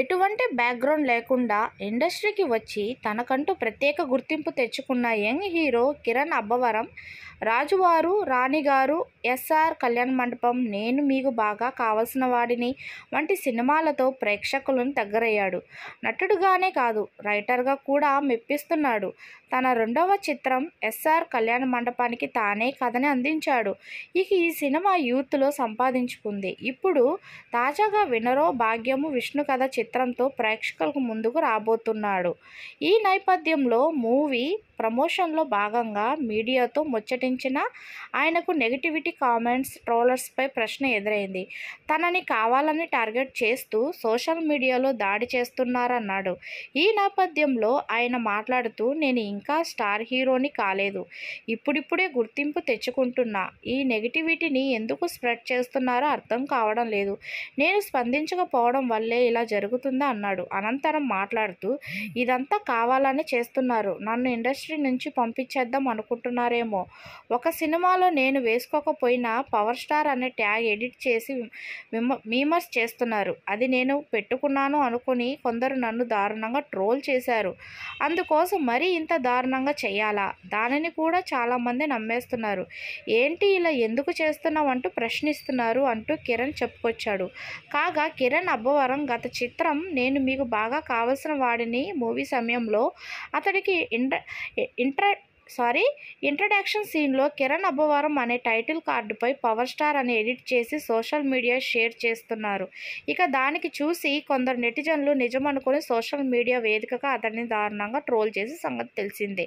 ఎటువంటి బ్యాక్గ్రౌండ్ లేకుండా ఇండస్ట్రీకి వచ్చి తనకంటూ ప్రత్యేక గుర్తింపు తెచ్చుకున్న young hero Kiran Abbavaram Rajavaru Ranigaru S R కళ్యాణ మండపం నేను మీకు బాగా కావలసిన వాడిని వంటి సినిమాలతో ప్రేక్షకులను దగ్గరయ్యాడు నటుడుగానే కాదు రైటర్గా కూడా మెప్పిస్తున్నాడు తన రెండవ చిత్రం ఎస్ఆర్ కళ్యాణ మండపానికి తానే కథని అందించాడు ఇక ఈ సినిమా యూత్లో సంపాదించుకుంది ఇప్పుడు తాజాగా వినరో భాగ్యము విష్ణు కథ చిత్రంతో ప్రేక్షకులకు ముందుకు రాబోతున్నాడు ఈ నేపథ్యంలో మూవీ ప్రమోషన్లో భాగంగా మీడియాతో ముచ్చటించిన ఆయనకు నెగిటివిటీ కామెంట్స్ ట్రోలర్స్పై ప్రశ్న ఎదురైంది తనని కావాలని టార్గెట్ చేస్తూ సోషల్ మీడియాలో దాడి చేస్తున్నారన్నాడు ఈ నేపథ్యంలో ఆయన మాట్లాడుతూ నేను ఇంకా స్టార్ హీరోని కాలేదు ఇప్పుడిప్పుడే గుర్తింపు తెచ్చుకుంటున్నా ఈ నెగిటివిటీని ఎందుకు స్ప్రెడ్ చేస్తున్నారో అర్థం కావడం లేదు నేను స్పందించకపోవడం వల్లే ఇలా జరుగుతుంది జరుగుతుందా అన్నాడు అనంతరం మాట్లాడుతూ ఇదంతా కావాలని చేస్తున్నారు నన్ను ఇండస్ట్రీ నుంచి పంపించేద్దాం అనుకుంటున్నారేమో ఒక సినిమాలో నేను వేసుకోకపోయినా పవర్ స్టార్ అనే ట్యాగ్ ఎడిట్ చేసి మీమర్స్ చేస్తున్నారు అది నేను పెట్టుకున్నాను అనుకుని కొందరు నన్ను దారుణంగా ట్రోల్ చేశారు అందుకోసం మరీ ఇంత దారుణంగా చేయాలా దానిని కూడా చాలామంది నమ్మేస్తున్నారు ఏంటి ఇలా ఎందుకు చేస్తున్నావు అంటూ ప్రశ్నిస్తున్నారు అంటూ కిరణ్ చెప్పుకొచ్చాడు కాగా కిరణ్ అబ్బవరం గత చి చిత్రం నేను మీకు బాగా కావలసిన వాడిని మూవీ సమయంలో అతడికి ఇంట ఇంటర్ సారీ ఇంట్రడక్షన్ సీన్లో కిరణ్ అబ్బవరం అనే టైటిల్ కార్డుపై పవర్ స్టార్ అని ఎడిట్ చేసి సోషల్ మీడియా షేర్ చేస్తున్నారు ఇక దానికి చూసి కొందరు నెటిజన్లు నిజమనుకొని సోషల్ మీడియా వేదికగా అతడిని దారుణంగా ట్రోల్ చేసి సంగతి తెలిసిందే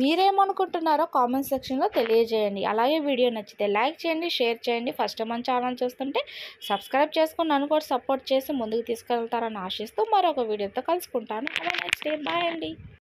మీరేమనుకుంటున్నారో కామెంట్ సెక్షన్లో తెలియజేయండి అలాగే వీడియో నచ్చితే లైక్ చేయండి షేర్ చేయండి ఫస్ట్ మన ఛానల్ చూస్తుంటే సబ్స్క్రైబ్ చేసుకుని నన్ను కూడా సపోర్ట్ చేసి ముందుకు తీసుకెళ్తారని ఆశిస్తూ మరొక వీడియోతో కలుసుకుంటాను అలా నెక్స్ట్ డే బాయ్ అండి